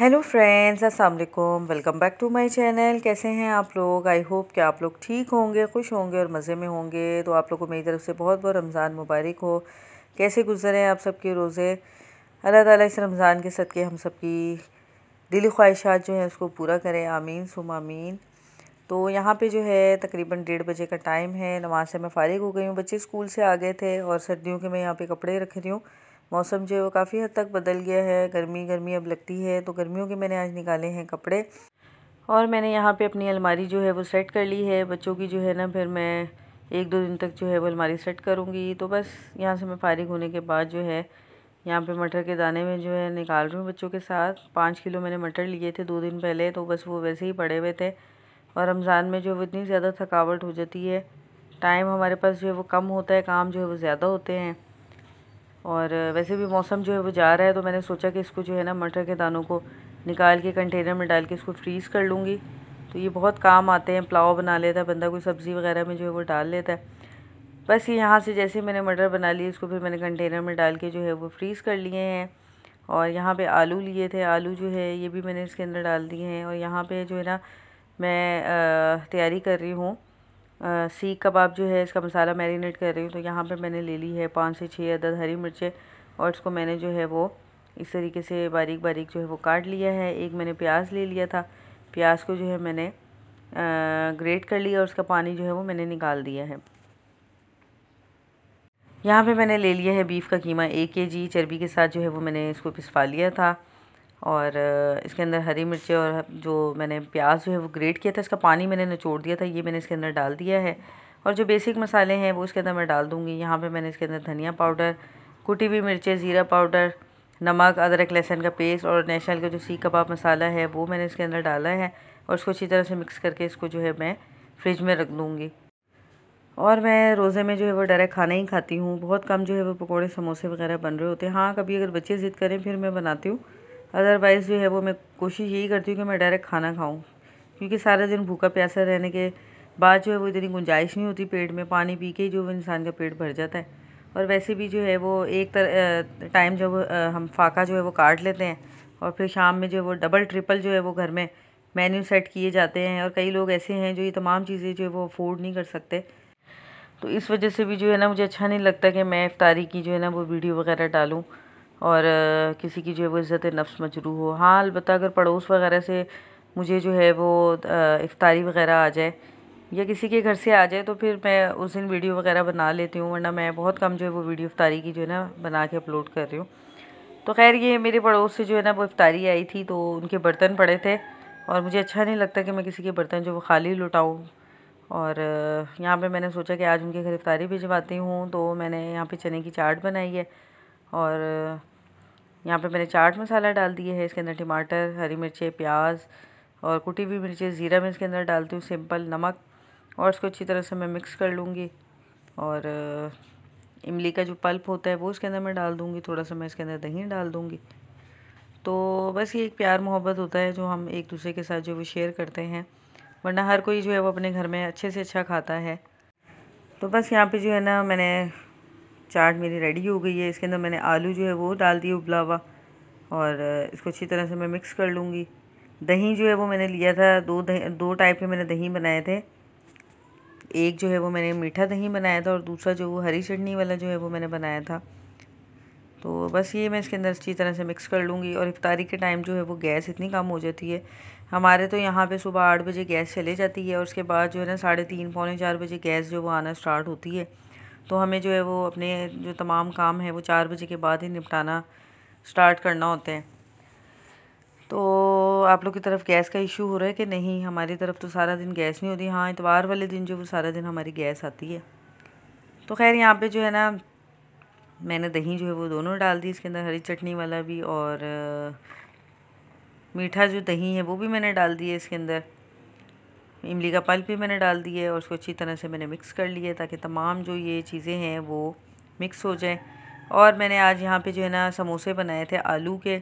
hello friends अस्सलाम वालेकुम welcome back to my channel कैसे हैं आप लोग आई होप कि आप लोग ठीक होंगे खुश होंगे और मज़े में होंगे तो आप लोग को मेरी तरफ से बहुत बहुत रमज़ान मुबारक हो कैसे गुजरे आप सबके रोज़े अल्लाह ताला इस रमज़ान के सदक़े हम सब की दिली ख्वाहिशात जो हैं उसको पूरा करें आमीन सुम आमीन तो यहाँ पर जो है तकरीबन डेढ़ बजे का टाइम है नमाज से मैं फ़ारिग हो गई हूँ बच्चे स्कूल से आ गए थे और सर्दियों के मैं यहाँ पर कपड़े रख रही हूँ मौसम जो है वो काफ़ी हद तक बदल गया है गर्मी गर्मी अब लगती है तो गर्मियों के मैंने आज निकाले हैं कपड़े और मैंने यहाँ पे अपनी अलमारी जो है वो सेट कर ली है बच्चों की जो है ना फिर मैं एक दो दिन तक जो है वो अलमारी सेट करूँगी तो बस यहाँ से मैं फारिग होने के बाद जो है यहाँ पे मटर के दाने में जो है निकाल रही हूँ बच्चों के साथ पाँच किलो मैंने मटर लिए थे दो दिन पहले तो बस वो वैसे ही पड़े हुए थे और रमज़ान में जो है वो इतनी ज़्यादा थकावट हो जाती है टाइम हमारे पास जो है वो कम होता है काम जो है वो ज़्यादा होते हैं और वैसे भी मौसम जो है वो जा रहा है तो मैंने सोचा कि इसको जो है ना मटर के दानों को निकाल के कंटेनर में डाल के इसको फ्रीज़ कर लूँगी तो ये बहुत काम आते हैं पुलाव बना लेता है बंदा कोई सब्ज़ी वगैरह में जो है वो डाल लेता है बस ये यहाँ से जैसे मैंने मटर बना लिए इसको फिर मैंने कंटेनर में डाल के जो है वो फ्रीज़ कर लिए हैं और यहाँ पे आलू लिए थे आलू जो है ये भी मैंने इसके अंदर डाल दिए हैं और यहाँ पे जो है ना मैं तैयारी कर रही हूँ सीख कबाब जो है इसका मसाला मैरिनेट कर रही हूँ तो यहाँ पे मैंने ले ली है पाँच से छः अदद हरी मिर्चें और इसको मैंने जो है वो इस तरीके से बारीक बारीक जो है वो काट लिया है एक मैंने प्याज ले लिया था प्याज को जो है मैंने ग्रेट कर लिया और उसका पानी जो है वो मैंने निकाल दिया है यहाँ पे मैंने ले लिया है बीफ़ का कीमा एक के जी चर्बी के साथ जो है वो मैंने इसको पिसवा लिया था और इसके अंदर हरी मिर्ची और जो मैंने प्याज जो है वो ग्रेट किया था इसका पानी मैंने निचोड़ दिया था ये मैंने इसके अंदर डाल दिया है और जो बेसिक मसाले हैं वो इसके अंदर मैं डाल दूँगी यहाँ पर मैंने इसके अंदर धनिया पाउडर कुटी हुई मिर्चें ज़ीरा पाउडर नमक अदरक लहसन का पेस्ट और नेशनल का जो सीख कबाब मसाला है वो मैंने इसके अंदर डाला है और इसको अच्छी तरह से मिक्स करके इसको जो है मैं फ्रिज में रख दूँगी और मैं रोज़े में जो है वो डायरेक्ट खाना ही खाती हूँ बहुत कम जो है वो पकौड़े समोसे वगैरह बन रहे होते हैं हाँ कभी अगर बच्चे ज़िद करें फिर मैं बनाती हूँ अदरवाइज़ जो है वो मैं कोशिश यही करती हूँ कि मैं डायरेक्ट खाना खाऊँ क्योंकि सारा दिन भूखा प्यासा रहने के बाद जो है वो इतनी गुंजाइश नहीं होती पेट में पानी पी के ही जो इंसान का पेट भर जाता है और वैसे भी जो है वो एक तरह टाइम जब हम फाका जो है वो काट लेते हैं और फिर शाम में जो है वो डबल ट्रिपल जो है वो घर में मेन्यू सेट किए जाते हैं और कई लोग ऐसे हैं जो ये तमाम चीज़ें जो है वो अफोर्ड नहीं कर सकते तो इस वजह से भी जो है ना मुझे अच्छा नहीं लगता कि मैं इफ्तारी की जो है ना वो वीडियो वगैरह डालूँ और किसी की जो है वो इज़्ज़त नफ्स मजरू हो हाँ अलबत् अगर पड़ोस वगैरह से मुझे जो है वो इफ्तारी वगैरह आ जाए या किसी के घर से आ जाए तो फिर मैं उस दिन वीडियो वगैरह बना लेती हूँ वरना मैं बहुत कम जो है वो वीडियो इफ्तारी की जो है ना बना के अपलोड कर रही हूँ तो खैर ये मेरे पड़ोस से जो है ना वो इफ्तारी आई थी तो उनके बर्तन पड़े थे और मुझे अच्छा नहीं लगता कि मैं किसी के बर्तन जो वो खाली लुटाऊँ और यहाँ पे मैंने सोचा कि आज उनके घर इफ्तारी भिजवाती हूँ तो मैंने यहाँ पे चने की चाट बनाई है और यहाँ पे मैंने चाट मसाला डाल दिए है इसके अंदर टमाटर हरी मिर्चें प्याज और कुटी हुई मिर्चें ज़ीरा मैं इसके अंदर डालती हूँ सिंपल नमक और इसको अच्छी तरह से मैं मिक्स कर लूँगी और इमली का जो पल्प होता है वो इसके अंदर मैं डाल दूँगी थोड़ा सा मैं इसके अंदर दही डाल दूँगी तो बस ये एक प्यार मोहब्बत होता है जो हम एक दूसरे के साथ जो वो शेयर करते हैं वरना हर कोई जो है वो अपने घर में अच्छे से अच्छा खाता है तो बस यहाँ पे जो है ना मैंने चाट मेरी रेडी हो गई है इसके अंदर मैंने आलू जो है वो डाल दिए उबला हुआ और इसको अच्छी तरह से मैं मिक्स कर लूँगी दही जो है वो मैंने लिया था दो दही दो टाइप के मैंने दही बनाए थे एक जो है वो मैंने मीठा दही बनाया था और दूसरा जो वो हरी चटनी वाला जो है वो मैंने बनाया था तो बस ये मैं इसके अंदर अच्छी तरह से मिक्स कर लूँगी और इफ्तारी के टाइम जो है वो गैस इतनी कम हो जाती है हमारे तो यहाँ पे सुबह आठ बजे गैस चले जाती है और उसके बाद जो है ना साढ़े तीन पौने चार बजे गैस जो वो आना स्टार्ट होती है तो हमें जो है वो अपने जो तमाम काम है वो चार बजे के बाद ही निपटाना स्टार्ट करना होते हैं तो आप लोग की तरफ गैस का इशू हो रहा है कि नहीं हमारी तरफ तो सारा दिन गैस नहीं होती हाँ इतवार वाले दिन जो वो सारा दिन हमारी गैस आती है तो खैर यहाँ पे जो है ना मैंने दही जो है वो दोनों डाल दी इसके अंदर हरी चटनी वाला भी और मीठा जो दही है वो भी मैंने डाल दिया इसके अंदर इमली का पल्प भी मैंने डाल दिया है और उसको अच्छी तरह से मैंने मिक्स कर लिया ताकि तमाम जो ये चीज़ें हैं वो मिक्स हो जाएँ और मैंने आज यहाँ पे जो है ना समोसे बनाए थे आलू के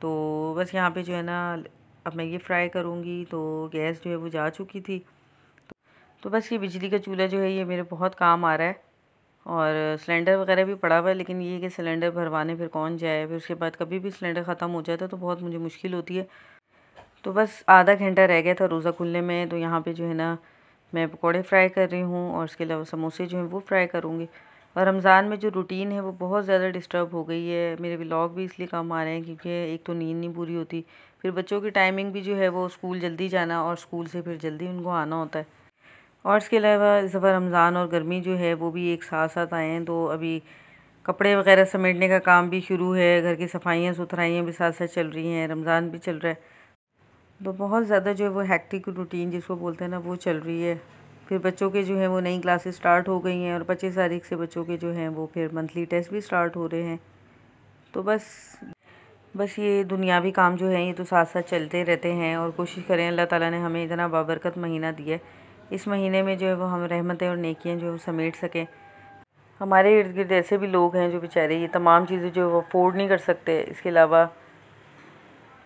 तो बस यहाँ पे जो है ना अब मैं ये फ्राई करूँगी तो गैस जो है वो जा चुकी थी तो बस ये बिजली का चूल्हा जो है ये मेरे बहुत काम आ रहा है और सिलेंडर वगैरह भी पड़ा हुआ है लेकिन ये कि सिलेंडर भरवाने फिर कौन जाए फिर उसके बाद कभी भी सिलेंडर ख़त्म हो जाता है तो बहुत मुझे मुश्किल होती है तो बस आधा घंटा रह गया था रोज़ा खुलने में तो यहाँ पे जो है ना मैं पकोड़े फ्राई कर रही हूँ और उसके अलावा समोसे जो हैं वो फ्राई करूँगी और रमज़ान में जो रूटीन है वो बहुत ज़्यादा डिस्टर्ब हो गई है मेरे ब्लॉग भी इसलिए कम आ रहे हैं क्योंकि एक तो नींद नहीं पूरी होती फिर बच्चों की टाइमिंग भी जो है वो स्कूल जल्दी जाना और स्कूल से फिर जल्दी उनको आना होता है और इसके अलावा इस दफ़ा रमज़ान और गर्मी जो है वो भी एक साथ साथ आए हैं तो अभी कपड़े वगैरह समेटने का काम भी शुरू है घर की सफाइयाँ सुथराइयाँ भी साथ साथ चल रही हैं रमज़ान भी चल रहा है बहुत ज़्यादा जो है वो हैक्टिक रूटीन जिसको बोलते हैं ना वो चल रही है फिर बच्चों के जो है वो नई क्लासेस स्टार्ट हो गई हैं और पच्चीस तारीख से बच्चों के जो हैं वो फिर मंथली टेस्ट भी स्टार्ट हो रहे हैं तो बस बस ये दुनियावी काम जो है ये तो साथ साथ चलते रहते हैं और कोशिश करें अल्लाह ताला ने हमें इतना बाबरकत महीना दिया है इस महीने में जो है वो हम रहमतें और नेकियाँ जो है समेट सकें हमारे इर्द गिर्द ऐसे भी लोग हैं जो बेचारे ये तमाम चीज़ें जो है वो अफोर्ड नहीं कर सकते इसके अलावा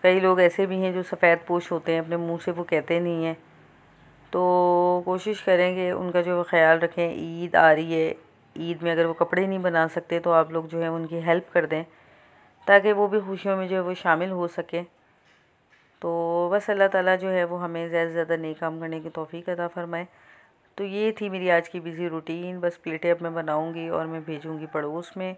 कई लोग ऐसे भी हैं जो सफ़ेद पोश होते हैं अपने मुंह से वो कहते नहीं हैं तो कोशिश करें कि उनका जो है ख्याल रखें ईद आ रही है ईद में अगर वो कपड़े नहीं बना सकते तो आप लोग जो है उनकी हेल्प कर दें ताकि वो भी खुशियों में जो है वो शामिल हो सके तो बस अल्लाह ताला जो है वो हमें ज़्यादा से ज़्यादा नए काम करने की तोफ़ी अदा फ़रमाए तो ये थी मेरी आज की बिज़ी रूटीन बस प्लेटें अब मैं बनाऊँगी और मैं भेजूँगी पड़ोस में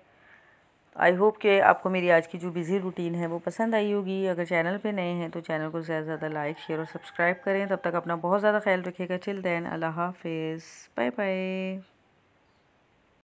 आई होप कि आपको मेरी आज की जो बिज़ी रूटीन है वो पसंद आई होगी अगर चैनल पे नए हैं तो चैनल को ज़्यादा से ज़्यादा लाइक शेयर और सब्सक्राइब करें तब तक अपना बहुत ज़्यादा ख्याल रखिएगा चिल दैन अल्लाह हाफिज़ बाय बाय